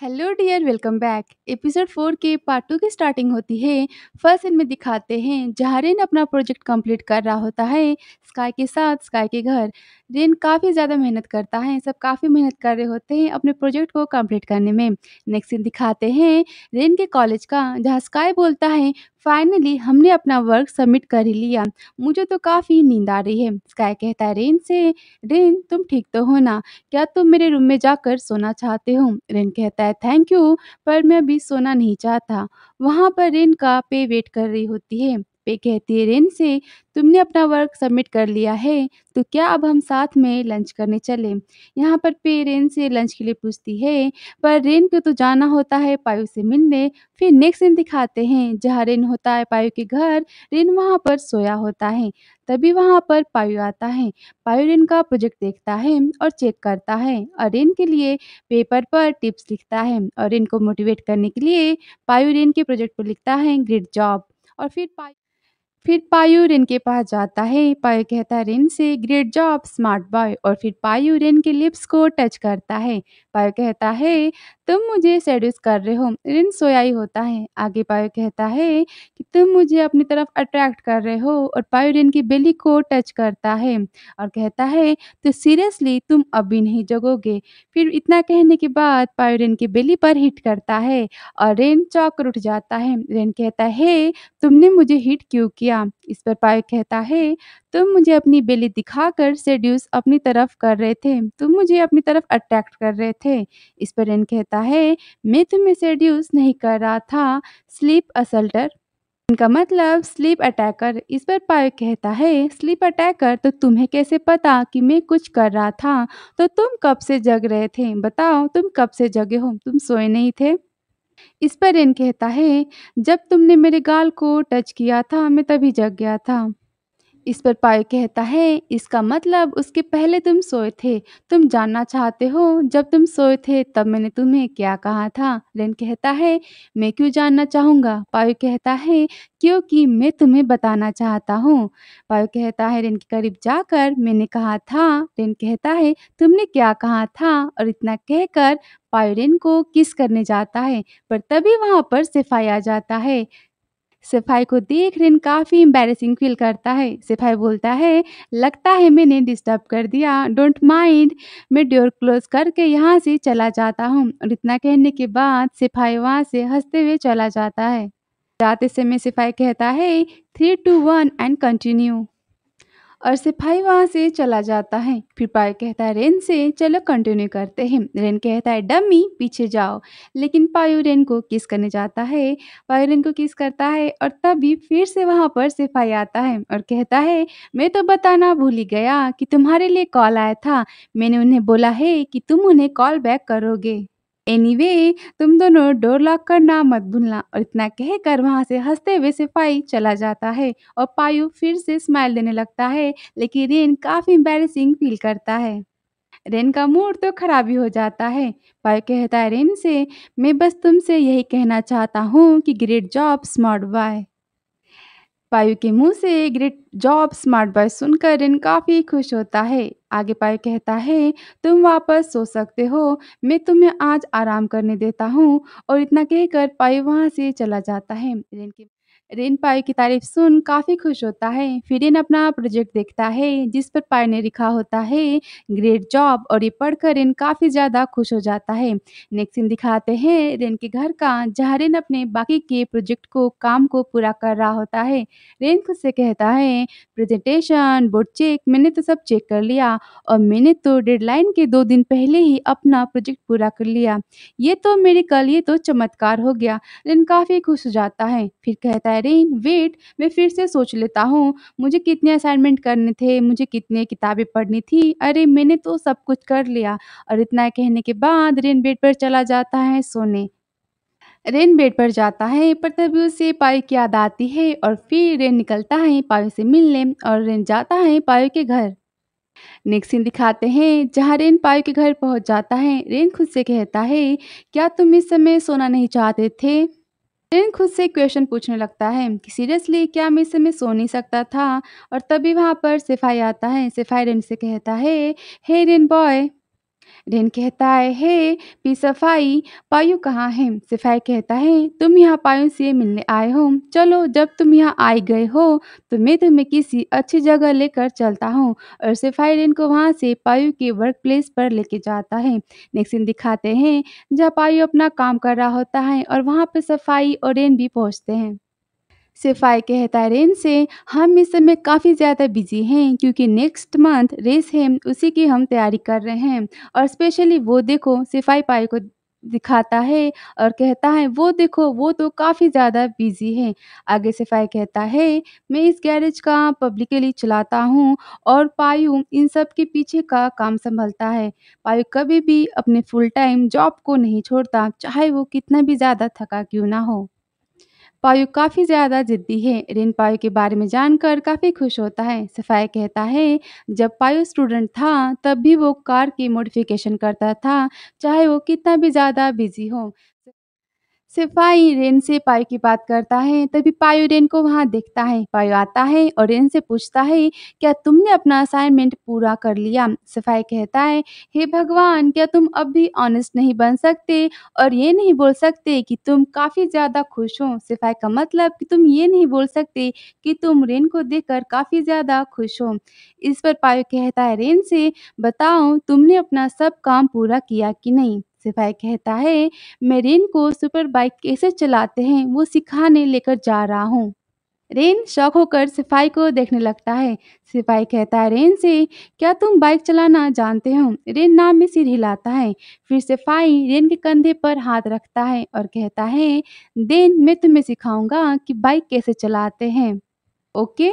Hello dear welcome back episode four के part two की starting होती है फर्स्ट इनमें दिखाते हैं जहाँ रेन अपना प्रोजेक्ट कंप्लीट कर रहा होता है स्काई के साथ स्काई के घर रेन काफ़ी ज़्यादा मेहनत करता है सब काफ़ी मेहनत कर रहे होते हैं अपने प्रोजेक्ट को कंप्लीट करने में नेक्स्ट दिन दिखाते हैं रेन के कॉलेज का जहाँ स्काई बोलता है फाइनली हमने अपना वर्क सबमिट कर ही लिया। मुझे तो काफ़ी नींद आ रही है। स्काई कहता है रेन से, "रेन, तुम ठीक तो हो ना? क्या तुम मेरे रूम में जाकर सोना चाहते हो?" रेन कहता है, "थैंक यू, पर मैं अभी सोना नहीं चाहता।" वहाँ पर रेन का पे वेट कर रही होती है। पे कहती है रेन से तुमने अपना वर्क सबमिट कर लिया है तो क्या अब हम साथ में लंच करने चलें यहाँ पर पे रेन से लंच के लिए पूछती है पर रेन को तो जाना होता है पायु से मिलने फिर नेक्स्ट दिन दिखाते हैं जहाँ रेन होता है पायु के घर रेन वहाँ पर सोया होता है तभी वहाँ पर पायु आता है पायु रेन का प्रोजेक्ट देखता है और चेक करता है और रेन के लिए पेपर पर टिप्स लिखता है और रेन को मोटिवेट करने के लिए पायु रेन के प्रोजेक्ट पर लिखता है ग्रेट जॉब और फिर पायु फिर पायु रेन के पास जाता है पायु कहता है रेन से ग्रेट जॉब स्मार्ट बॉय और फिर पायु रेन के लिप्स को टच करता है पायो कहता है तुम मुझे सेड्यूस कर रहे हो रिन सोया ही होता है आगे पायो कहता है कि तुम मुझे अपनी तरफ अट्रैक्ट कर रहे हो और पायो रिन की बेली को टच करता है और कहता है तो सीरियसली तुम अभी नहीं जगोगे फिर इतना कहने के बाद पायो रिन की बेली पर हिट करता है और रेन चौक उठ जाता है रेन कहता है तुमने मुझे हिट क्यों किया इस पर पायो कहता है तुम मुझे अपनी बेली दिखाकर सेड्यूस अपनी तरफ कर रहे थे तुम मुझे अपनी तरफ अट्रैक्ट कर रहे थे इस पर रेन कहता है मैं तुम्हें सेड्यूस नहीं कर रहा था स्लीप असल्टर इनका मतलब स्लीप अटैकर इस पर पायो कहता है स्लीप अटैकर तो तुम्हें कैसे पता कि मैं कुछ कर रहा था तो तुम कब से जग रहे थे बताओ तुम कब से जगे हो तुम सोए नहीं थे इस पर रेन कहता है जब तुमने मेरे गाल को टच किया था मैं तभी जग गया था इस पर पायो कहता है इसका मतलब उसके पहले तुम सोए थे तुम जानना चाहते हो जब तुम सोए थे तब मैंने तुम्हें क्या कहा था रेन कहता है मैं क्यों जानना चाहूँगा पायो कहता है क्योंकि मैं तुम्हें बताना चाहता हूँ पायो कहता है रेन के करीब जाकर मैंने कहा था रेन कहता है तुमने क्या कहा था और इतना कहकर पायो रेन को किस करने जाता है पर तभी वहाँ पर सिफाई आ जाता है सिपाही को देख रिन काफ़ी एम्बेरसिंग फील करता है सिपाही बोलता है लगता है मैंने डिस्टर्ब कर दिया डोंट माइंड मैं डोर क्लोज करके यहाँ से चला जाता हूँ और इतना कहने के बाद सिपाही वहाँ से हंसते हुए चला जाता है जाते समय सिपाही कहता है three two one and continue और सिपाही वहाँ से चला जाता है फिर पायल कहता है रेन से चलो कंटिन्यू करते हैं रेन कहता है डमी पीछे जाओ लेकिन पायु रेन को किस करने जाता है पायु रेन को किस करता है और तभी फिर से वहाँ पर सिपाही आता है और कहता है मैं तो बताना भूल ही गया कि तुम्हारे लिए कॉल आया था मैंने उन्हें बोला है कि तुम उन्हें कॉल बैक करोगे एनीवे तुम दोनों डोर लॉक करना मत भूलना और इतना कहकर वहाँ से हंसते हुए सिपाही चला जाता है और पायु फिर से स्माइल देने लगता है लेकिन रेन काफ़ी एम्बेरसिंग फील करता है रेन का मूड तो खराब ही हो जाता है पायु कहता है रेन से मैं बस तुमसे यही कहना चाहता हूँ कि great job smart boy Payu के मुंह से ग्रेट जॉब स्मार्ट बॉय सुनकर रिन काफ़ी खुश होता है आगे पायु कहता है तुम वापस सो सकते हो मैं तुम्हें आज आराम करने देता हूँ और इतना कहकर पायु वहाँ से चला जाता है रिन की पाई की तारीफ सुन काफ़ी खुश होता है फिर फिडेन अपना प्रोजेक्ट देखता है जिस पर पाई ने लिखा होता है ग्रेट जॉब और ये पढ़कर रेन काफ़ी ज़्यादा खुश हो जाता है नेक्स्ट सीन दिखाते हैं रेन के घर का जहाँ रेन अपने बाकी के प्रोजेक्ट को काम को पूरा कर रहा होता है रेन खुद से कहता है प्रेजेंटेशन बोर्ड चेक मैंने तो सब चेक कर लिया और मैंने तो डेडलाइन के दो दिन पहले ही अपना प्रोजेक्ट पूरा कर लिया ये तो मेरे कल ये तो चमत्कार हो गया रेन काफ़ी खुश हो जाता है फिर कहता है बैरेन वेट मैं फिर से सोच लेता हूँ मुझे कितने असाइनमेंट करने थे मुझे कितने किताबें पढ़नी थी अरे मैंने तो सब कुछ कर लिया और इतना कहने के बाद रेन बेड पर चला जाता है सोने रेन बेड पर जाता है पर तभी उसे पायु की याद आती है और फिर रेन निकलता है पायु से मिलने और रेन जाता है पायु के घर नेक्स्ट सीन दिखाते हैं जहाँ रेन पायु के घर पहुँच जाता है रेन खुद से कहता है क्या तुम इस समय सोना नहीं चाहते थे टेन खुद से क्वेश्चन पूछने लगता है कि सीरियसली क्या मैं इस समय सो नहीं सकता था और तभी वहाँ पर सिफाई आता है सिफाई रेन से कहता है हे रेन बॉय रेन कहता है हे पी सफाई पायु कहाँ है सफाई कहता है तुम यहाँ पायु से मिलने आए हो चलो जब तुम यहाँ आए गए हो तो मैं तुम्हें किसी अच्छी जगह लेकर चलता हूँ और सफाई रेन को वहाँ से पायु के वर्क प्लेस पर लेके जाता है नेक्स्ट दिन दिखाते हैं जहाँ पायु अपना काम कर रहा होता है और वहाँ पर सफाई और रेन भी पहुँचते हैं सिफाई कहता है रेन से हम इस समय काफ़ी ज़्यादा बिजी हैं क्योंकि नेक्स्ट मंथ रेस है उसी की हम तैयारी कर रहे हैं और स्पेशली वो देखो सिफाई पाई को दिखाता है और कहता है वो देखो वो तो काफ़ी ज़्यादा बिजी है आगे सिफाई कहता है मैं इस गैरेज का पब्लिकली चलाता हूँ और पायु इन सब के पीछे का काम संभलता है पायु कभी भी अपने फुल टाइम जॉब को नहीं छोड़ता चाहे वो कितना भी ज़्यादा थका क्यों ना हो पायु काफ़ी ज़्यादा ज़िद्दी है रिन पायु के बारे में जानकर काफ़ी खुश होता है सफाई कहता है जब पायु स्टूडेंट था तब भी वो कार की मॉडिफिकेशन करता था चाहे वो कितना भी ज़्यादा बिजी हो सिपाही रेन से पायो की बात करता है तभी पायो रेन को वहाँ देखता है पायो आता है और रेन से पूछता है क्या तुमने अपना असाइनमेंट पूरा कर लिया सिपाही कहता है हे भगवान क्या तुम अब भी ऑनेस्ट नहीं बन सकते और ये नहीं बोल सकते कि तुम काफ़ी ज़्यादा खुश हो सिपाही का मतलब कि तुम ये नहीं बोल सकते कि तुम रेन को कर काफ़ी ज़्यादा खुश हो इस पर पायो कहता है रेन से बताओ तुमने अपना सब काम पूरा किया कि नहीं सिपाही कहता है मैं रेन को सुपर बाइक कैसे चलाते हैं वो सिखाने लेकर जा रहा हूँ रेन शौक होकर सिपाही को देखने लगता है सिपाही कहता है रेन से क्या तुम बाइक चलाना जानते हो रेन नाम में सिर हिलाता है फिर सिपाही रेन के कंधे पर हाथ रखता है और कहता है देन मैं तुम्हें सिखाऊंगा कि बाइक कैसे चलाते हैं ओके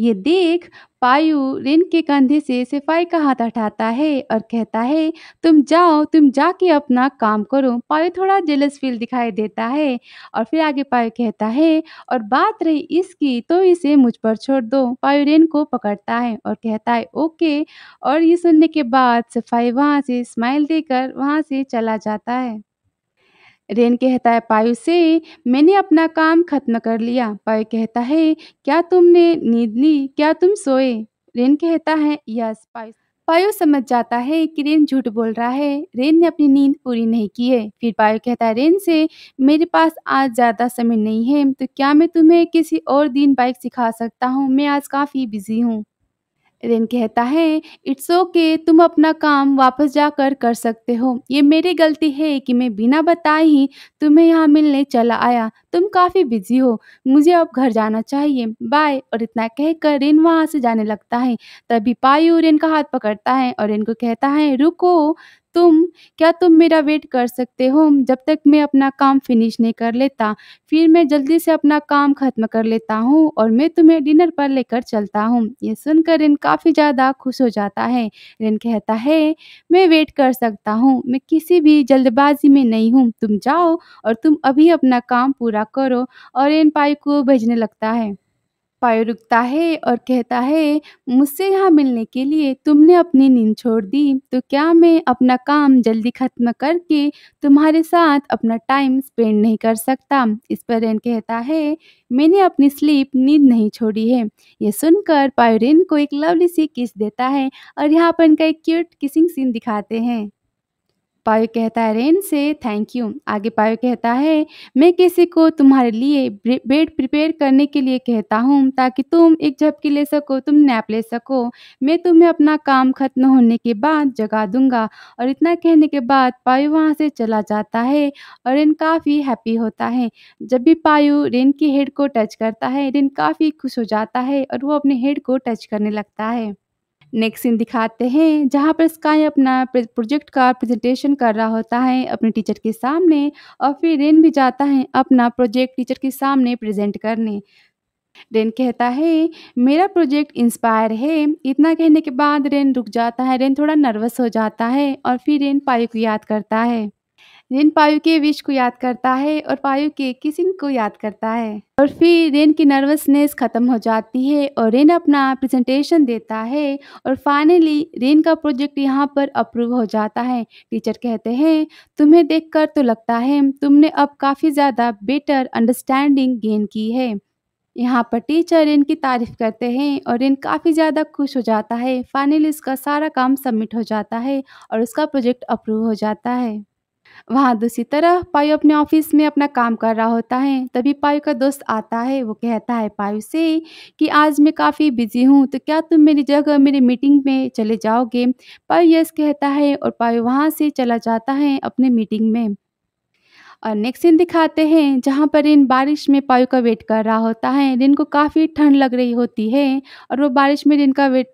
ये देख पायु रेन के कंधे से सिपाही का हाथ हटाता है और कहता है तुम जाओ तुम जाके अपना काम करो पायु थोड़ा जेलस फील दिखाई देता है और फिर आगे पायु कहता है और बात रही इसकी तो इसे मुझ पर छोड़ दो पायु रेन को पकड़ता है और कहता है ओके और ये सुनने के बाद सिपाही वहाँ से स्माइल देकर वहाँ से चला जाता है रेन कहता है पायु से मैंने अपना काम खत्म कर लिया पायु कहता है क्या तुमने नींद ली क्या तुम सोए रेन कहता है यस पायु पायो समझ जाता है कि रेन झूठ बोल रहा है रेन ने अपनी नींद पूरी नहीं की है फिर पायो कहता है रेन से मेरे पास आज ज़्यादा समय नहीं है तो क्या मैं तुम्हें किसी और दिन बाइक सिखा सकता हूँ मैं आज काफ़ी बिजी हूँ रेन कहता है इट्स ओके okay, तुम अपना काम वापस जाकर कर सकते हो ये मेरी गलती है कि मैं बिना बताए ही तुम्हें यहाँ मिलने चला आया तुम काफ़ी बिजी हो मुझे अब घर जाना चाहिए बाय और इतना कहकर रेन वहाँ से जाने लगता है तभी पायू रेन का हाथ पकड़ता है और रेन को कहता है रुको तुम क्या तुम मेरा वेट कर सकते हो जब तक मैं अपना काम फिनिश नहीं कर लेता फिर मैं जल्दी से अपना काम ख़त्म कर लेता हूँ और मैं तुम्हें डिनर पर लेकर चलता हूँ ये सुनकर रिन काफ़ी ज़्यादा खुश हो जाता है रिन कहता है मैं वेट कर सकता हूँ मैं किसी भी जल्दबाजी में नहीं हूँ तुम जाओ और तुम अभी अपना काम पूरा करो और रिन पाई को भेजने लगता है पायो रुकता है और कहता है मुझसे यहाँ मिलने के लिए तुमने अपनी नींद छोड़ दी तो क्या मैं अपना काम जल्दी ख़त्म करके तुम्हारे साथ अपना टाइम स्पेंड नहीं कर सकता इस पर रेन कहता है मैंने अपनी स्लीप नींद नहीं छोड़ी है यह सुनकर रेन को एक लवली सी किस देता है और यहाँ पर इनका एक क्यूट किसिंग सीन दिखाते हैं पायो कहता है रेन से थैंक यू आगे पायो कहता है मैं किसी को तुम्हारे लिए बेड प्रिपेयर करने के लिए कहता हूँ ताकि तुम एक झपकी ले सको तुम नैप ले सको मैं तुम्हें अपना काम खत्म होने के बाद जगा दूंगा और इतना कहने के बाद पायो वहाँ से चला जाता है और रेन काफ़ी हैप्पी होता है जब भी पायो रेन की हेड को टच करता है रेन काफ़ी खुश हो जाता है और वो अपने हेड को टच करने लगता है नेक्स्ट सीन दिखाते हैं जहाँ पर स्काई अपना प्रोजेक्ट का प्रेजेंटेशन कर रहा होता है अपने टीचर के सामने और फिर रेन भी जाता है अपना प्रोजेक्ट टीचर के सामने प्रेजेंट करने रेन कहता है मेरा प्रोजेक्ट इंस्पायर है इतना कहने के बाद रेन रुक जाता है रेन थोड़ा नर्वस हो जाता है और फिर रेन पायु को याद करता है रेन पायु के विश को याद करता है और पायु के किसिन को याद करता है और फिर रेन की नर्वसनेस खत्म हो जाती है और रेन अपना प्रेजेंटेशन देता है और फाइनली रेन का प्रोजेक्ट यहाँ पर अप्रूव हो जाता है टीचर कहते हैं तुम्हें देखकर तो लगता है तुमने अब काफ़ी ज़्यादा बेटर अंडरस्टैंडिंग गेन की है यहाँ पर टीचर रेन की तारीफ करते हैं और रेन काफ़ी ज़्यादा खुश हो जाता है फाइनली उसका सारा काम सबमिट हो जाता है और उसका प्रोजेक्ट अप्रूव हो जाता है वहाँ दूसरी तरह पायु अपने ऑफिस में अपना काम कर रहा होता है तभी पायु का दोस्त आता है वो कहता है पायु से कि आज मैं काफ़ी बिजी हूँ तो क्या तुम मेरी जगह मेरी मीटिंग में चले जाओगे पायु यस कहता है और पायु वहाँ से चला जाता है अपने मीटिंग में और नेक्स्ट सीन दिखाते हैं जहाँ पर रिन बारिश में पायु का वेट कर रहा होता है रिन को काफ़ी ठंड लग रही होती है और वो बारिश में रिन का वेट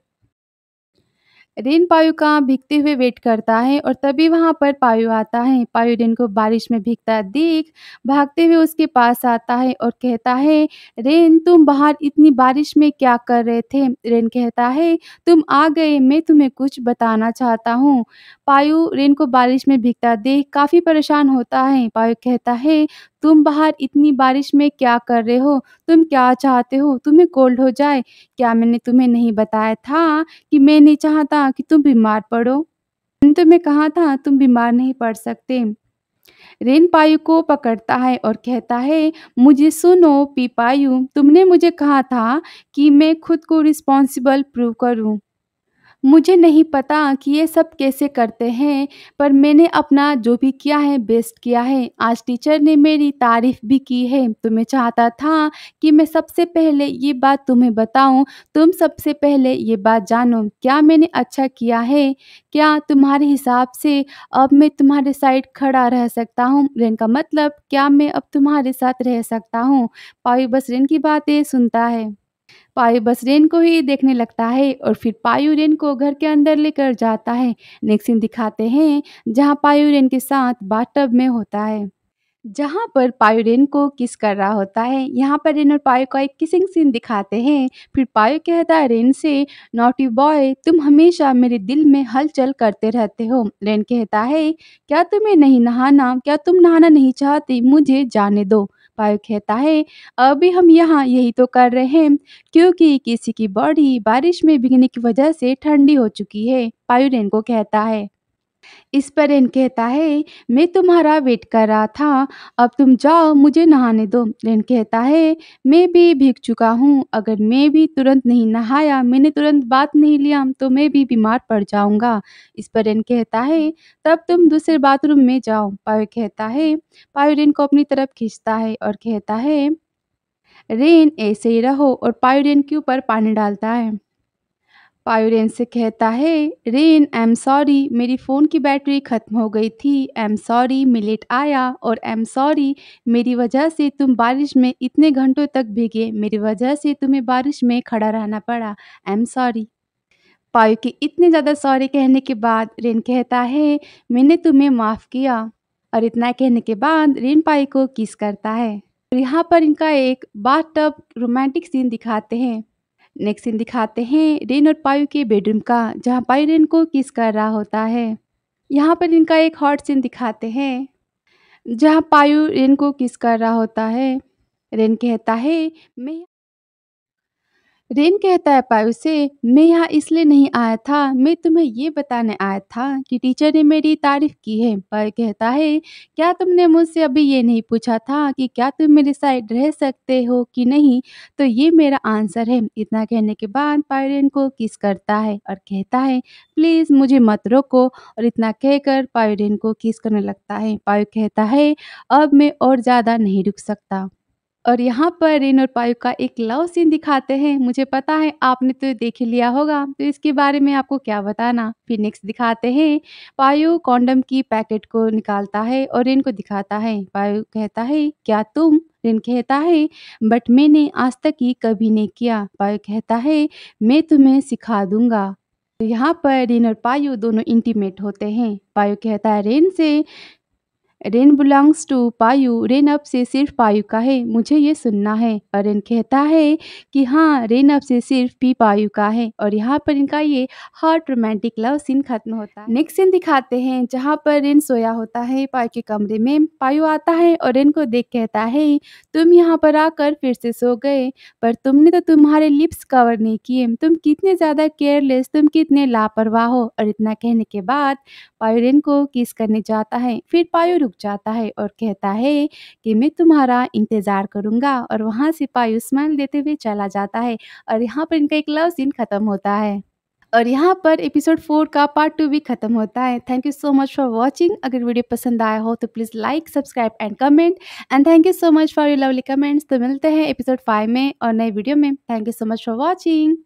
रेन पायु का भीगते हुए वेट करता है और तभी वहां पर पायु आता है पायु रेन को बारिश में भीगता देख भागते हुए उसके पास आता है और कहता है रेन तुम बाहर इतनी बारिश में क्या कर रहे थे रेन कहता है तुम आ गए मैं तुम्हें कुछ बताना चाहता हूँ पायु रेन को बारिश में भीगता देख काफ़ी परेशान होता है पायु कहता है तुम बाहर इतनी बारिश में क्या कर रहे हो? तुम क्या चाहते हो? तुम्हें कोल्ड हो जाए? क्या मैंने तुम्हें नहीं बताया था कि मैं नहीं चाहता कि तुम बीमार पड़ो? मैंने तुम्हें कहा था तुम बीमार नहीं पड़ सकते। रेन पायू को पकड़ता है और कहता है, मुझे सुनो पी पायू तुमने मुझे कहा था कि मैं खुद को रिस्पॉन्सिबल प्रूव करूँ। मुझे नहीं पता कि ये सब कैसे करते हैं पर मैंने अपना जो भी किया है बेस्ट किया है आज टीचर ने मेरी तारीफ भी की है तो मैं चाहता था कि मैं सबसे पहले ये बात तुम्हें बताऊं तुम सबसे पहले ये बात जानो क्या मैंने अच्छा किया है क्या तुम्हारे हिसाब से अब मैं तुम्हारे साइड खड़ा रह सकता हूँ रेन का मतलब क्या मैं अब तुम्हारे साथ रह सकता हूँ पावी बस रेन की बातें सुनता है पायु बस रेन को ही देखने लगता है और फिर पायु रेन को घर के अंदर लेकर जाता है नेक्स्ट सीन दिखाते हैं जहाँ पायु रेन के साथ बाथटब में होता है जहाँ पर पायु रेन को किस कर रहा होता है यहाँ पर रेन और पायु का एक किसिंग सीन दिखाते हैं फिर पायो कहता है रेन से नोटी बॉय तुम हमेशा मेरे दिल में हलचल करते रहते हो रेन कहता है क्या तुम्हें नहीं नहाना क्या तुम नहाना नहीं चाहते मुझे जाने दो पायु कहता है अभी हम यहाँ यही तो कर रहे हैं क्योंकि किसी की बॉडी बारिश में भीगने की वजह से ठंडी हो चुकी है पायु रेन को कहता है इस पर रेन कहता है मैं तुम्हारा वेट कर रहा था अब तुम जाओ मुझे नहाने दो रेन कहता है मैं भी भीग चुका हूँ अगर मैं भी तुरंत नहीं नहाया मैंने तुरंत बात नहीं लिया तो मैं भी बीमार पड़ जाऊँगा इस पर रेन कहता है तब तुम दूसरे बाथरूम में जाओ पायो कहता है पायो रेन को अपनी तरफ खींचता है और कहता है रेन ऐसे ही रहो और रेन के ऊपर पानी डालता है पायोरेन से कहता है रेन आई एम सॉरी मेरी फ़ोन की बैटरी ख़त्म हो गई थी आई एम सॉरी मैं लेट आया और आई एम सॉरी मेरी वजह से तुम बारिश में इतने घंटों तक भीगे मेरी वजह से तुम्हें बारिश में खड़ा रहना पड़ा आई एम सॉरी पायो के इतने ज़्यादा सॉरी कहने के बाद रेन कहता है मैंने तुम्हें माफ़ किया और इतना कहने के बाद रेन पाई को किस करता है और यहाँ पर इनका एक बाथ टब रोमांटिक सीन दिखाते हैं नेक्स्ट सीन दिखाते हैं रेन और पायु के बेडरूम का जहाँ पायु रेन को किस कर रहा होता है यहाँ पर इनका एक हॉट सीन दिखाते हैं जहाँ पायु रेन को किस कर रहा होता है रेन कहता है मैं रेन कहता है पायु से मैं यहाँ इसलिए नहीं आया था मैं तुम्हें ये बताने आया था कि टीचर ने मेरी तारीफ की है पर कहता है क्या तुमने मुझसे अभी ये नहीं पूछा था कि क्या तुम मेरे साइड रह सकते हो कि नहीं तो ये मेरा आंसर है इतना कहने के बाद पायु रेन को किस करता है और कहता है प्लीज़ मुझे मत रोको और इतना कहकर पायु रेन को किस करने लगता है पायु कहता है अब मैं और ज़्यादा नहीं रुक सकता और यहाँ पर रेन और पायु का एक लव सीन दिखाते हैं मुझे पता है आपने तो देख लिया होगा तो इसके बारे में आपको क्या बताना फिर नेक्स्ट दिखाते हैं पायु कॉन्डम की पैकेट को निकालता है और रेन को दिखाता है पायु कहता है क्या तुम रेन कहता है बट मैंने आज तक ये कभी नहीं किया पायु कहता है मैं तुम्हें सिखा दूंगा तो यहाँ पर रेन और पायु दोनों इंटीमेट होते हैं पायु कहता है रेन से Rain belongs to Payu Rain अब से सिर्फ पायु का है मुझे ये सुनना है और रेन कहता है कि हाँ रेन अब से सिर्फ पी पायु का है और यहाँ पर इनका ये हॉट रोमांटिक लव सीन खत्म होता है नेक्स्ट सीन दिखाते हैं जहाँ पर रेन सोया होता है पायु के कमरे में पायु आता है और रेन को देख कहता है तुम यहाँ पर आकर फिर से सो गए पर तुमने तो तुम्हारे लिप्स कवर नहीं किए तुम कितने ज़्यादा केयरलेस तुम कितने लापरवाह हो और इतना कहने के बाद पायु रेन को किस करने जाता है फिर पायु रुक जाता है और कहता है कि मैं तुम्हारा इंतज़ार करूँगा और वहाँ सिपाही स्माइल देते हुए चला जाता है और यहाँ पर इनका एक लव सीन ख़त्म होता है और यहाँ पर एपिसोड फोर का पार्ट टू भी खत्म होता है thank you so much for watching अगर वीडियो पसंद आया हो तो please like subscribe and comment and thank you so much for your lovely comments तो मिलते हैं एपिसोड फाइव में और नए वीडियो में thank you so much for watching